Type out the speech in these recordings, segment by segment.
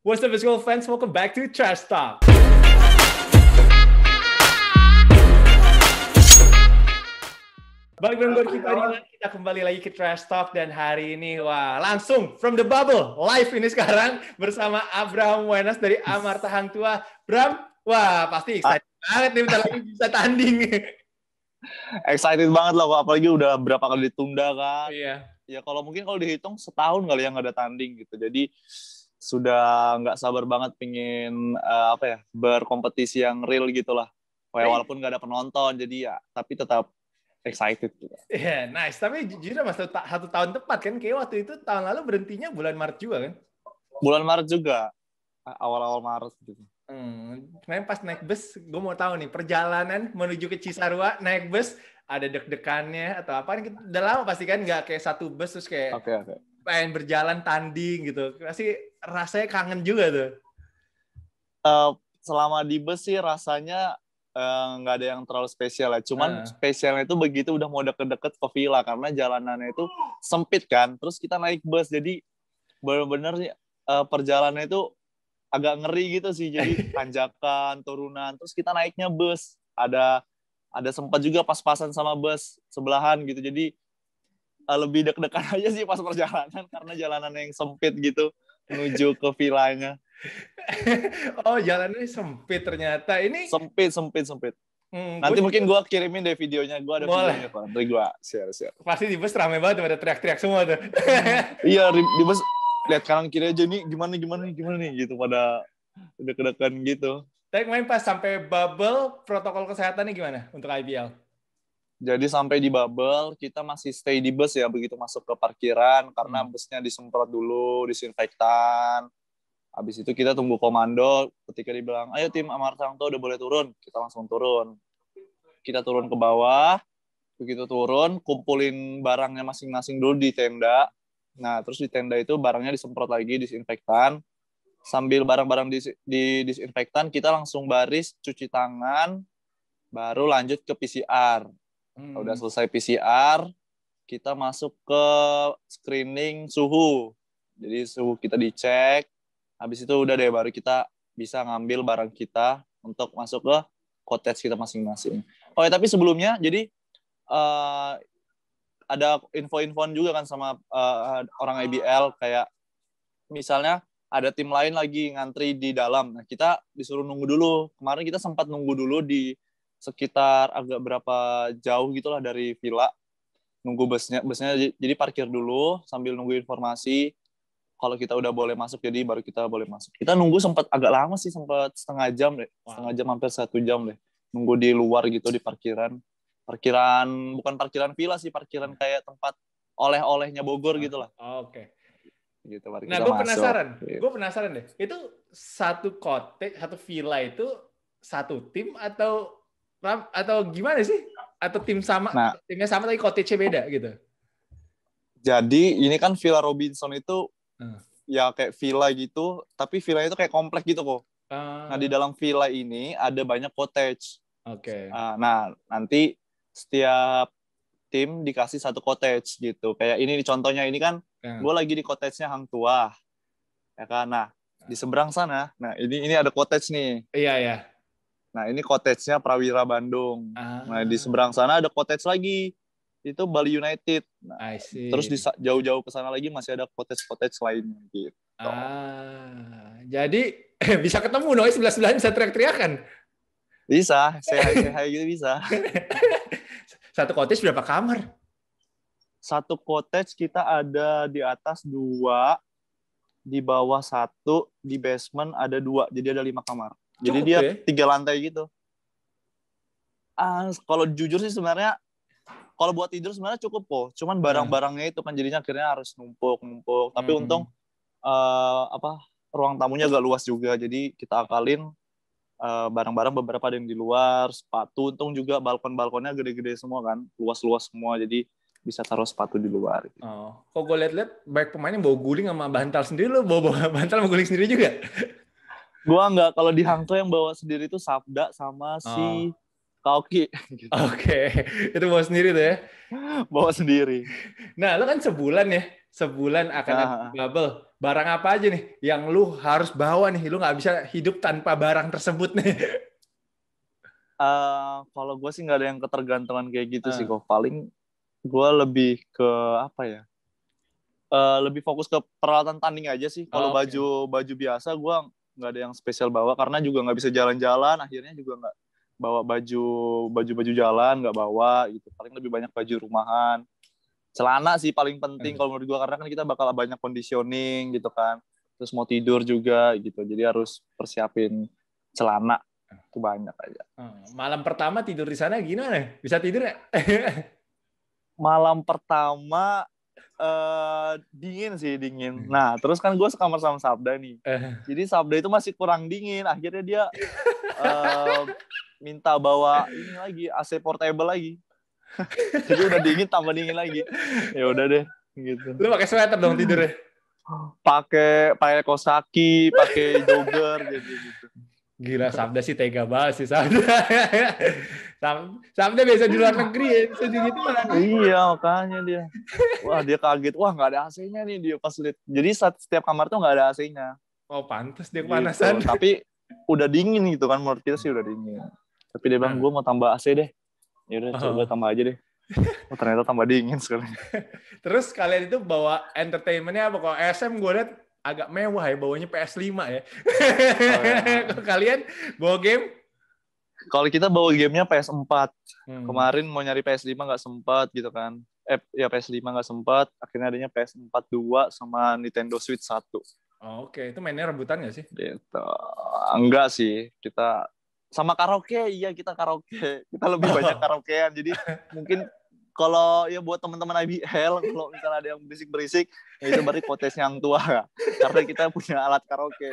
What's up, physical fans? Welcome back to Trash Talk. Balik dengan gue kita kembali lagi ke Trash Talk dan hari ini wah langsung from the bubble live ini sekarang bersama Abraham Wenas dari Amarta Hang Tua. Bram, wah pasti excited ah. banget nih bentar lagi bisa tanding. excited banget loh, apalagi udah berapa kali ditunda kan. Iya. Ya kalau mungkin kalau dihitung setahun kali yang ada tanding gitu. Jadi sudah nggak sabar banget pingin uh, apa ya berkompetisi yang real gitulah walaupun nggak ada penonton jadi ya tapi tetap excited gitu. Yeah, nice. Tapi jujur ya, mas satu, tahun tepat kan kayak waktu itu tahun lalu berhentinya bulan Maret juga kan? Bulan Maret juga. Awal-awal Maret gitu. Hmm, pas naik bus, gue mau tahu nih perjalanan menuju ke Cisarua naik bus ada deg-degannya atau apa? Udah lama pasti kan nggak kayak satu bus terus kayak okay, okay pengen berjalan tanding gitu pasti rasanya kangen juga tuh uh, selama di bus sih rasanya eh, nggak uh, ada yang terlalu spesial ya. Cuman uh. spesialnya itu begitu udah mau deket-deket ke villa karena jalanannya itu sempit kan. Terus kita naik bus jadi bener-bener uh, perjalanannya itu agak ngeri gitu sih. Jadi tanjakan, turunan. Terus kita naiknya bus ada ada sempat juga pas-pasan sama bus sebelahan gitu. Jadi Eh, lebih deg-degan aja sih pas perjalanan karena jalanan yang sempit gitu menuju ke vilanya. oh, jalannya sempit ternyata. Ini sempit, sempit, sempit. Hmm, Nanti gua mungkin gue kirimin deh videonya. Gue ada Boleh. videonya kok. Nanti gue share-share. Pasti di bus rame banget pada teriak-teriak semua tuh. iya, di, bus lihat kanan kiri aja nih gimana gimana nih, gimana nih gitu pada deg-degan gitu. Tapi main pas sampai bubble protokol kesehatan nih gimana untuk IBL? Jadi sampai di bubble kita masih stay di bus ya begitu masuk ke parkiran karena hmm. busnya disemprot dulu disinfektan. Habis itu kita tunggu komando ketika dibilang ayo tim Amar Amartanto udah boleh turun, kita langsung turun. Kita turun ke bawah, begitu turun kumpulin barangnya masing-masing dulu di tenda. Nah, terus di tenda itu barangnya disemprot lagi disinfektan. Sambil barang-barang di, di disinfektan kita langsung baris cuci tangan baru lanjut ke PCR. Hmm. Udah selesai PCR, kita masuk ke screening suhu. Jadi suhu kita dicek, habis itu udah deh baru kita bisa ngambil barang kita untuk masuk ke cottage kita masing-masing. Oh ya tapi sebelumnya jadi uh, ada info-info juga kan sama uh, orang IBL kayak misalnya ada tim lain lagi ngantri di dalam. Nah, kita disuruh nunggu dulu. Kemarin kita sempat nunggu dulu di sekitar agak berapa jauh gitulah dari villa nunggu busnya busnya jadi parkir dulu sambil nunggu informasi kalau kita udah boleh masuk jadi baru kita boleh masuk kita nunggu sempat agak lama sih sempat setengah jam deh wow. setengah jam hampir satu jam deh nunggu di luar gitu di parkiran parkiran bukan parkiran villa sih parkiran kayak tempat oleh-olehnya Bogor ah, gitu lah oke okay. gitu nah gue penasaran gitu. Iya. gue penasaran deh itu satu cottage satu villa itu satu tim atau atau gimana sih? Atau tim sama, nah, timnya sama tapi cottage beda gitu? Jadi ini kan Villa Robinson itu hmm. ya kayak villa gitu, tapi villa itu kayak kompleks gitu kok. Hmm. Nah di ah. dalam villa ini ada banyak cottage. Oke. Okay. Ah, nah nanti setiap tim dikasih satu cottage gitu. Kayak ini contohnya ini kan, hmm. gue lagi di cottage-nya Hang Tua, ya kan. Nah di seberang sana, nah ini ini ada cottage nih. Iya yeah, iya. Yeah Nah, ini cottage-nya Prawira Bandung. Ah. Nah, di ah. seberang sana ada cottage lagi. Itu Bali United. Nah, terus di jauh-jauh ke sana lagi masih ada cottage-cottage lainnya gitu. Ah. Jadi bisa ketemu noise sebelah sebelahnya bisa teriak-teriakan. Bisa, saya saya gitu bisa. Satu cottage berapa kamar? Satu cottage kita ada di atas dua, di bawah satu, di basement ada dua, jadi ada lima kamar. Jadi dia ya? tiga lantai gitu. Ah, kalau jujur sih sebenarnya kalau buat tidur sebenarnya cukup kok. Cuman hmm. barang-barangnya itu kan jadinya akhirnya harus numpuk-numpuk. Tapi hmm. untung uh, apa ruang tamunya agak luas juga. Jadi kita akalin eh, barang-barang uh, beberapa ada yang di luar, sepatu. Untung juga balkon-balkonnya gede-gede semua kan, luas-luas semua. Jadi bisa taruh sepatu di luar. Gitu. Oh, kok gue liat-liat baik pemainnya bawa guling sama bantal sendiri lo bawa, bawa bantal sama guling sendiri juga? Gua nggak kalau di Hangto yang bawa sendiri itu Sabda sama oh. si oh. Kaoki. Gitu. Oke, okay. itu bawa sendiri tuh ya? bawa sendiri. Nah, lo kan sebulan ya, sebulan akan nah. bubble. Barang apa aja nih yang lu harus bawa nih? Lu nggak bisa hidup tanpa barang tersebut nih. Uh, kalau gue sih nggak ada yang ketergantungan kayak gitu uh. sih ah. kok. Paling gue lebih ke apa ya? Uh, lebih fokus ke peralatan tanding aja sih. Kalau oh, okay. baju baju biasa gue nggak ada yang spesial bawa karena juga nggak bisa jalan-jalan akhirnya juga nggak bawa baju baju baju jalan nggak bawa gitu paling lebih banyak baju rumahan celana sih paling penting hmm. kalau menurut gua karena kan kita bakal banyak conditioning gitu kan terus mau tidur juga gitu jadi harus persiapin celana itu banyak aja hmm. malam pertama tidur di sana gimana bisa tidur ya malam pertama Uh, dingin sih dingin. Hmm. Nah terus kan gue sekamar sama Sabda nih. Eh. Jadi Sabda itu masih kurang dingin. Akhirnya dia uh, minta bawa ini lagi AC portable lagi. Jadi udah dingin tambah dingin lagi. Ya udah deh gitu. Lu pakai sweater dong tidurnya? Pakai pakai kosaki, pakai jogger gitu gitu. Gila Sabda sih tega banget sih Sabda. Sampai biasa di luar negeri ya, bisa gitu malah. Iya, makanya dia. Wah, dia kaget. Wah, nggak ada AC-nya nih dia pas lihat. Jadi setiap kamar tuh nggak ada AC-nya. Oh, pantas dia kepanasan. Gitu. Tapi udah dingin gitu kan menurut kita sih udah dingin. Tapi dia bilang, hmm. gue mau tambah AC deh. Ya udah, oh. coba tambah aja deh. Oh, ternyata tambah dingin sekali. Terus kalian itu bawa entertainmentnya apa? Kalau SM gue liat agak mewah ya, bawanya PS5 ya. Oh, ya. kalian bawa game kalau kita bawa gamenya PS4. Hmm. Kemarin mau nyari PS5 nggak sempat gitu kan. Eh, ya PS5 nggak sempat. Akhirnya adanya PS4 2 sama Nintendo Switch 1. Oh, Oke, okay. itu mainnya rebutan nggak sih? Gitu. Enggak sih. Kita sama karaoke, iya kita karaoke. Kita lebih banyak karaokean. Jadi mungkin kalau ya buat teman-teman IBL kalau misalnya ada yang berisik-berisik ya itu berarti potes yang tua karena kita punya alat karaoke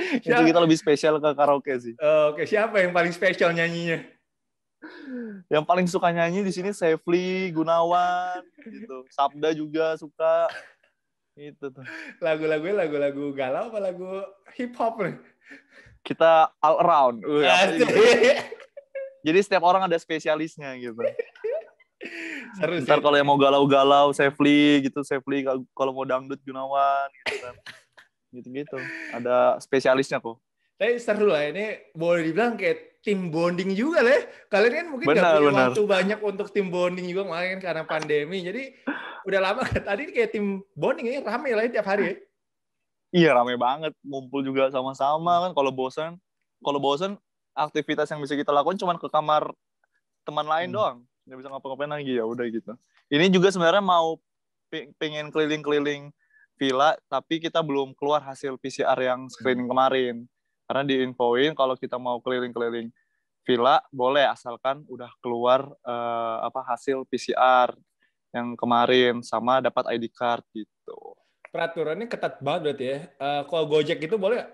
itu ya. kita lebih spesial ke karaoke sih. Eh, oke, okay. siapa yang paling spesial nyanyinya? Yang paling suka nyanyi di sini Sefli, Gunawan, gitu. Sabda juga suka. Itu tuh. Lagu-lagunya lagu-lagu galau apa lagu hip hop nih? Kita all around. Uh, Jadi setiap orang ada spesialisnya gitu. Seru Ntar kalau yang mau galau-galau Sefli gitu, Sefli kalau mau dangdut Gunawan gitu kan. gitu-gitu ada spesialisnya kok tapi seru lah ini boleh dibilang kayak tim bonding juga lah. Ya. Kalian kan mungkin benar, gak punya benar. waktu banyak untuk tim bonding juga kemarin karena pandemi. Jadi udah lama tadi kayak tim bonding ini rame lah ya tiap hari ya. Iya rame banget, ngumpul juga sama-sama kan. Kalau bosan, kalau bosan aktivitas yang bisa kita lakukan cuma ke kamar teman lain hmm. doang. Nggak bisa ngapa-ngapain lagi ya udah gitu. Ini juga sebenarnya mau pengen keliling-keliling Villa tapi kita belum keluar hasil PCR yang screening kemarin karena diinfoin kalau kita mau keliling-keliling Villa boleh asalkan udah keluar eh, apa hasil PCR yang kemarin sama dapat ID card gitu. Peraturannya ketat banget berarti ya. Uh, kalau Gojek itu boleh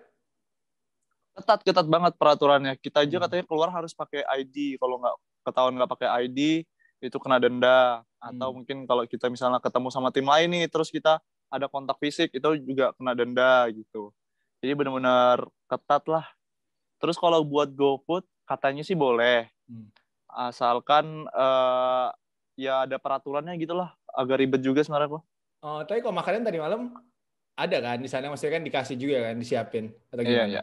Ketat ketat banget peraturannya. Kita aja hmm. katanya keluar harus pakai ID. Kalau nggak ketahuan nggak pakai ID itu kena denda. Atau hmm. mungkin kalau kita misalnya ketemu sama tim lain nih terus kita ada kontak fisik itu juga kena denda gitu. Jadi benar-benar ketat lah. Terus kalau buat GoFood katanya sih boleh. Hmm. Asalkan uh, ya ada peraturannya gitu lah. Agak ribet juga sebenarnya kok. Oh, tapi kalau makanan tadi malam ada kan di sana maksudnya kan dikasih juga kan disiapin atau iya, gimana? Iya, iya.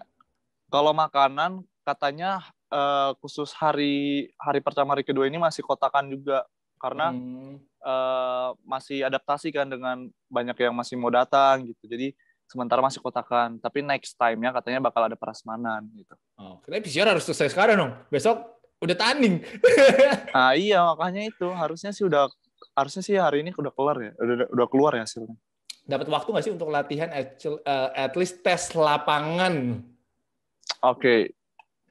Kalau makanan katanya uh, khusus hari hari pertama hari kedua ini masih kotakan juga karena hmm Eh, masih adaptasi kan dengan banyak yang masih mau datang gitu. Jadi sementara masih kotakan, tapi next time-nya katanya bakal ada perasmanan gitu. Oh, kita PCR harus selesai sekarang dong. Besok udah tanding. ah iya makanya itu harusnya sih udah harusnya sih hari ini udah keluar ya, udah udah keluar ya hasilnya. Dapat waktu nggak sih untuk latihan at eh, least tes lapangan? Oke, okay.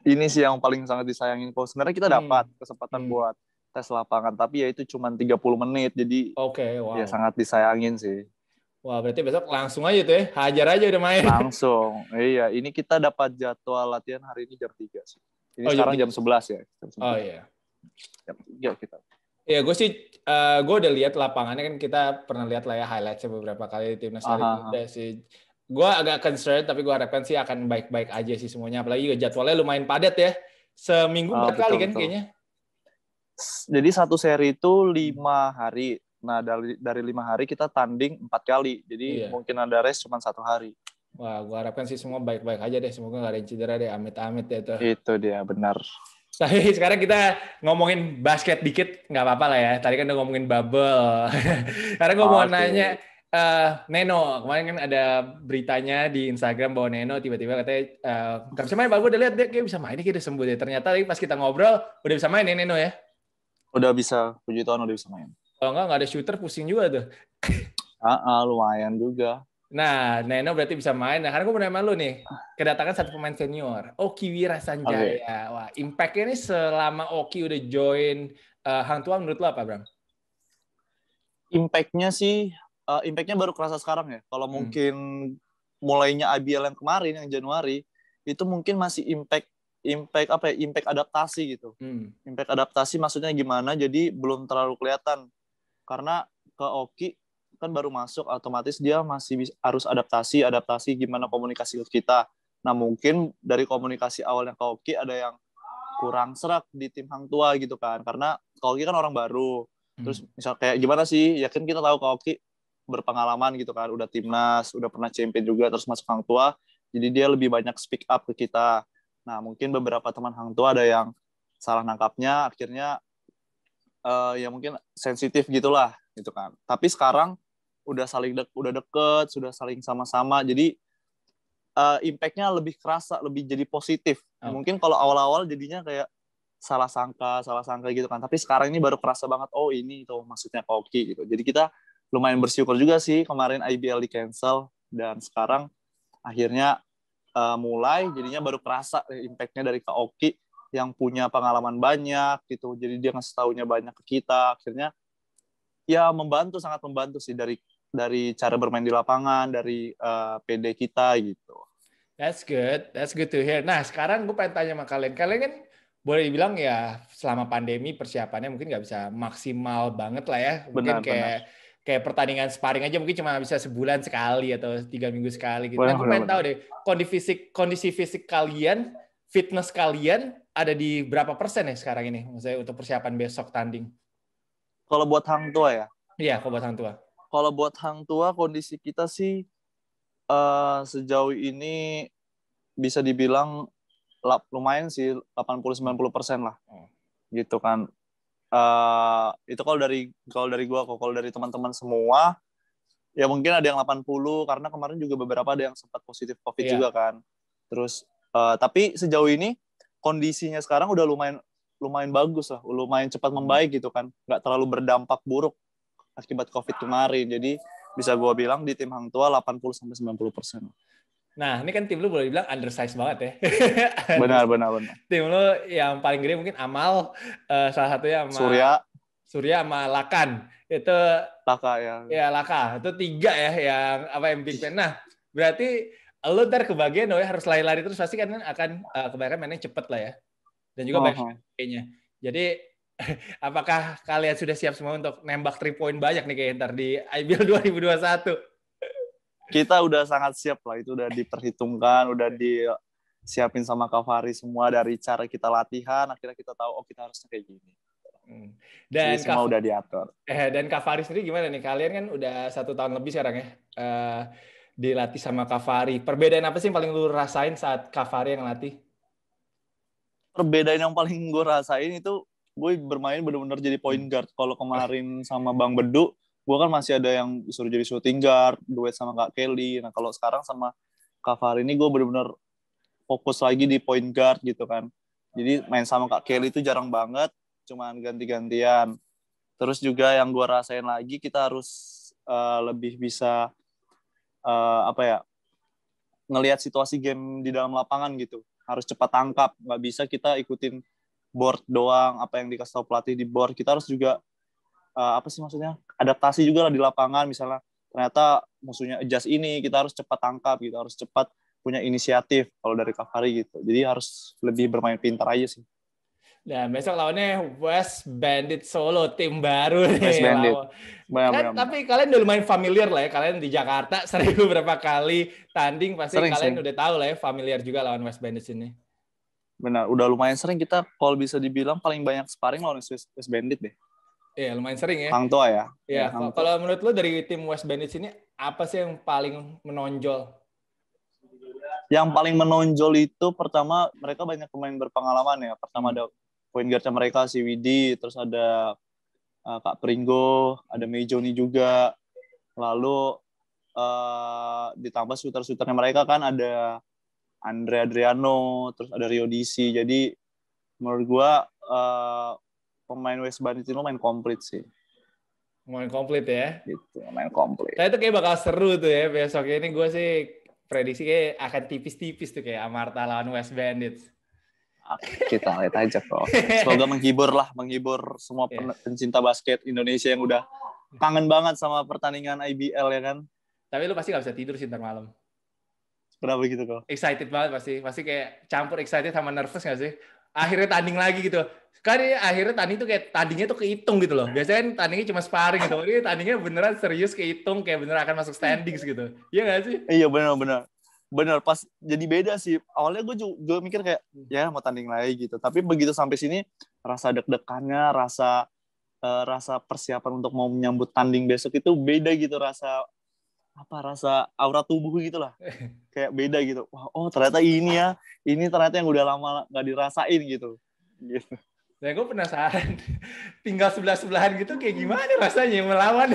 ini sih yang paling sangat disayangin. kok. sebenarnya kita hmm. dapat hmm. kesempatan hmm. buat tes lapangan tapi ya itu cuma 30 menit jadi oke okay, wow. ya sangat disayangin sih Wah, berarti besok langsung aja tuh ya. Hajar aja udah main. Langsung. Iya, ini kita dapat jadwal latihan hari ini jam 3 sih. Ini oh, sekarang jam 11 ya. Jam Oh iya. Jam 3 kita. Ya, gue sih uh, eh, gue udah lihat lapangannya kan kita pernah lihat lah ya highlightnya beberapa kali di timnas dari muda sih. Gue agak concern tapi gue harapkan sih akan baik-baik aja sih semuanya. Apalagi jadwalnya lumayan padat ya. Seminggu ah, empat oh, kali kan betul. kayaknya jadi satu seri itu lima hari. Nah dari dari lima hari kita tanding empat kali. Jadi iya. mungkin ada race cuma satu hari. Wah, gua harapkan sih semua baik-baik aja deh. Semoga nggak ada yang cedera deh. Amit-amit ya itu. Itu dia benar. Tapi sekarang kita ngomongin basket dikit, nggak apa-apa lah ya. Tadi kan udah ngomongin bubble. Karena gue okay. mau nanya, uh, Neno kemarin kan ada beritanya di Instagram bahwa Neno tiba-tiba katanya uh, nggak bisa main. Bagus udah lihat dia kayak bisa main, dia udah sembuh deh. Ternyata pas kita ngobrol udah bisa main nih ya, Neno ya. Udah bisa, puji Tuhan udah bisa main. Kalau nggak, nggak ada shooter, pusing juga tuh. Ah, uh, uh, lumayan juga. Nah, Neno berarti bisa main. Nah, karena gue punya malu lu nih, kedatangan satu pemain senior, Oki Wirasanjaya Okay. Wah, impact-nya ini selama Oki udah join uh, Hang Tuah, menurut lo apa, Bram? Impact-nya sih, uh, impact-nya baru kerasa sekarang ya. Kalau hmm. mungkin mulainya IBL yang kemarin, yang Januari, itu mungkin masih impact impact apa ya impact adaptasi gitu hmm. impact adaptasi maksudnya gimana jadi belum terlalu kelihatan karena ke Oki kan baru masuk otomatis dia masih bisa, harus adaptasi adaptasi gimana komunikasi ke kita nah mungkin dari komunikasi awalnya ke Oki ada yang kurang serak di tim Hang Tua gitu kan karena ke Oki kan orang baru hmm. terus misal kayak gimana sih yakin kita tahu ke Oki berpengalaman gitu kan udah timnas udah pernah champion juga terus masuk Hang Tua jadi dia lebih banyak speak up ke kita Nah, mungkin beberapa teman hang tua ada yang salah nangkapnya, akhirnya uh, ya mungkin sensitif gitulah, gitu kan. Tapi sekarang udah saling de udah deket, sudah saling sama-sama, jadi uh, impactnya lebih kerasa, lebih jadi positif. Okay. Mungkin kalau awal-awal jadinya kayak salah sangka, salah sangka gitu kan. Tapi sekarang ini baru kerasa banget, oh ini itu maksudnya koki gitu. Jadi kita lumayan bersyukur juga sih kemarin IBL di cancel dan sekarang akhirnya uh, mulai jadinya baru kerasa impactnya dari Kak Oki yang punya pengalaman banyak gitu jadi dia ngasih taunya banyak ke kita akhirnya ya membantu sangat membantu sih dari dari cara bermain di lapangan dari uh, eh, PD kita gitu that's good that's good to hear nah sekarang gue pengen tanya sama kalian kalian kan boleh dibilang ya selama pandemi persiapannya mungkin nggak bisa maksimal banget lah ya mungkin benar, kayak benar kayak pertandingan sparring aja mungkin cuma bisa sebulan sekali atau tiga minggu sekali gitu. Boleh, aku pengen tahu deh kondisi fisik kondisi fisik kalian, fitness kalian ada di berapa persen ya sekarang ini? Misalnya untuk persiapan besok tanding. Kalau buat hang tua ya? Iya, kalau buat hang tua. Kalau buat hang tua kondisi kita sih uh, sejauh ini bisa dibilang lumayan sih 80-90 persen lah. Oh. Gitu kan. Eh, itu kalau dari kalau dari gua kalau dari teman-teman semua ya mungkin ada yang 80 karena kemarin juga beberapa ada yang sempat positif covid yeah. juga kan terus uh, tapi sejauh ini kondisinya sekarang udah lumayan lumayan bagus lah lumayan cepat hmm. membaik gitu kan nggak terlalu berdampak buruk akibat covid kemarin jadi bisa gua bilang di tim Hang Tua 80 sampai 90 persen. Nah, ini kan tim lu boleh dibilang undersized banget ya. benar, benar, benar. Tim lu yang paling gede mungkin Amal, uh, salah satunya sama Surya. Surya sama Lakan. Itu Laka ya. Ya, Laka. Itu tiga ya yang apa yang big man. Nah, berarti lu ntar kebagian oh ya harus lari-lari terus pasti kan akan uh, kebanyakan mainnya cepet lah ya. Dan juga uh -huh. kayaknya. Jadi apakah kalian sudah siap semua untuk nembak 3 point banyak nih kayak ntar di IBL 2021? kita udah sangat siap lah itu udah diperhitungkan udah disiapin sama Kavari semua dari cara kita latihan akhirnya kita tahu oh kita harusnya kayak gini hmm. Dan Jadi semua Kav udah diatur. Eh, dan Kavari sendiri gimana nih? Kalian kan udah satu tahun lebih sekarang ya uh, dilatih sama Kavari. Perbedaan apa sih yang paling lu rasain saat Kavari yang latih? Perbedaan yang paling gue rasain itu gue bermain bener-bener jadi point hmm. guard. Kalau kemarin sama Bang Bedu, gue kan masih ada yang disuruh jadi shooting guard duet sama kak Kelly nah kalau sekarang sama kak Fahri ini gue bener-bener fokus lagi di point guard gitu kan jadi main sama kak Kelly itu jarang banget cuman ganti-gantian terus juga yang gue rasain lagi kita harus uh, lebih bisa uh, apa ya ngelihat situasi game di dalam lapangan gitu harus cepat tangkap nggak bisa kita ikutin board doang apa yang dikasih tau pelatih di board kita harus juga uh, apa sih maksudnya adaptasi juga lah di lapangan misalnya ternyata musuhnya adjust ini kita harus cepat tangkap gitu harus cepat punya inisiatif kalau dari Kavari gitu jadi harus lebih bermain pintar aja sih dan nah, besok lawannya West Bandit Solo, tim baru nih. West Bandit. Bayam, kan, bayam. Tapi kalian udah lumayan familiar lah ya. Kalian di Jakarta sering beberapa kali tanding. Pasti sering, kalian sering. udah tahu lah ya familiar juga lawan West Bandit sini. Benar, udah lumayan sering kita kalau bisa dibilang paling banyak sparring lawan West Bandit deh. Iya, lumayan sering ya. Hang tua ya. Iya, iya kalau menurut lo dari tim West Bandits ini apa sih yang paling menonjol? Yang paling menonjol itu pertama mereka banyak pemain berpengalaman ya. Pertama ada point guard mereka si Widi, terus ada uh, Kak Pringgo, ada Mejoni juga. Lalu uh, ditambah shooter-shooternya mereka kan ada Andre Adriano, terus ada Rio DC. Jadi menurut gua uh, pemain West Bandit ini main komplit sih. Main komplit ya? Gitu, main komplit. Tapi itu kayak bakal seru tuh ya besoknya. Ini gue sih prediksi kayak akan tipis-tipis tuh kayak Amarta lawan West Bandit. Ah, kita lihat aja kok. Semoga menghibur lah, menghibur semua yeah. Iya. pencinta basket Indonesia yang udah kangen banget sama pertandingan IBL ya kan. Tapi lu pasti gak bisa tidur sih ntar malam. Kenapa gitu kok? Excited banget pasti. Pasti kayak campur excited sama nervous gak sih? akhirnya tanding lagi gitu kan akhirnya tanding itu kayak tandingnya tuh kehitung gitu loh biasanya kan tandingnya cuma sparring gitu ini tandingnya beneran serius kehitung kayak bener akan masuk standing gitu iya gak sih iya bener bener bener pas jadi beda sih awalnya gue juga gue mikir kayak ya mau tanding lagi gitu tapi begitu sampai sini rasa deg-degannya rasa uh, rasa persiapan untuk mau menyambut tanding besok itu beda gitu rasa apa rasa aura tubuh gitu lah kayak beda gitu Wah, oh ternyata ini ya ini ternyata yang udah lama nggak dirasain gitu gitu ya nah, gue penasaran tinggal sebelah sebelahan gitu kayak gimana rasanya melawan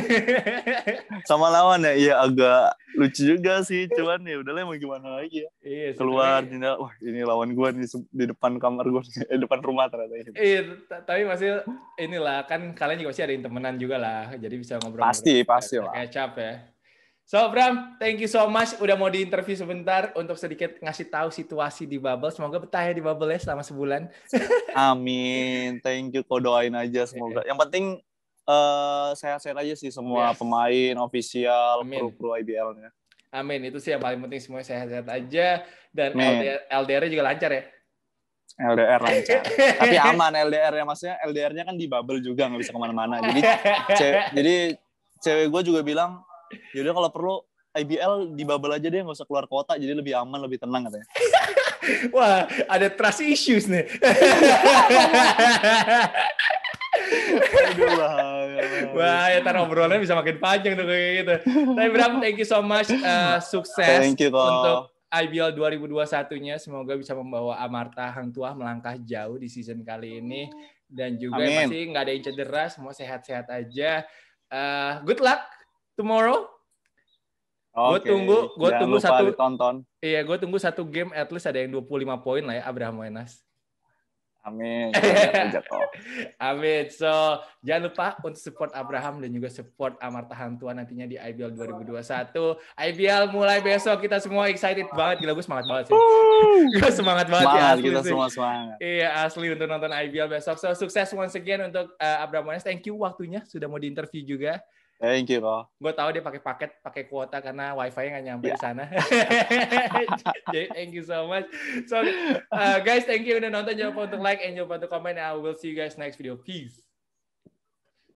sama lawan ya iya agak lucu juga sih cuman ya udahlah mau gimana lagi ya iya, keluar jendela wah ini lawan gue di, di depan kamar gue eh, depan rumah ternyata iya tapi masih inilah kan kalian juga sih ada yang temenan juga lah jadi bisa ngobrol pasti pasti lah kecap ya So Bram, thank you so much udah mau diinterview sebentar untuk sedikit ngasih tahu situasi di Bubble. Semoga betah ya di Bubble ya selama sebulan. Amin. Thank you kau doain aja semoga. Yang penting sehat sehat-sehat aja sih semua yes. pemain, official, kru pro IBL-nya. Amin. Itu sih yang paling penting semuanya sehat-sehat aja dan LDR, ldr juga lancar ya. LDR lancar. Tapi aman LDR ya maksudnya LDR-nya kan di bubble juga nggak bisa kemana-mana. Jadi jadi cewek gue juga bilang jadi kalau perlu IBL di bubble aja deh, nggak usah keluar kota, jadi lebih aman, lebih tenang katanya. Wah, ada trust issues nih. Wah, ya ntar obrolannya bisa makin panjang tuh kayak gitu. Tapi Bram, thank you so much. Uh, sukses thank you, untuk IBL 2021-nya. Semoga bisa membawa Amarta Hang Tuah melangkah jauh di season kali ini. Dan juga Amin. masih nggak ada yang cedera, semua sehat-sehat aja. Uh, good luck tomorrow. Okay. Gue tunggu, gue tunggu satu ditonton. Iya, gue tunggu satu game at least ada yang 25 poin lah ya Abraham Wenas. Amin. Amin. So, jangan lupa untuk support Abraham dan juga support Amarta Hantua nantinya di IBL 2021. IBL mulai besok kita semua excited banget. Gila gue semangat banget sih. gue semangat banget semangat, ya asli kita sih. semua semangat. Iya, asli untuk nonton IBL besok. So, sukses once again untuk uh, Abraham Wenas. Thank you waktunya sudah mau diinterview juga. Thank you, Ko. Gue tau dia pakai paket, pakai kuota karena wifi nya nggak nyampe yeah. di sana. Jadi thank you so much. So uh, guys, thank you udah nonton. Jangan lupa untuk like and jangan lupa untuk comment. I will see you guys next video. Peace.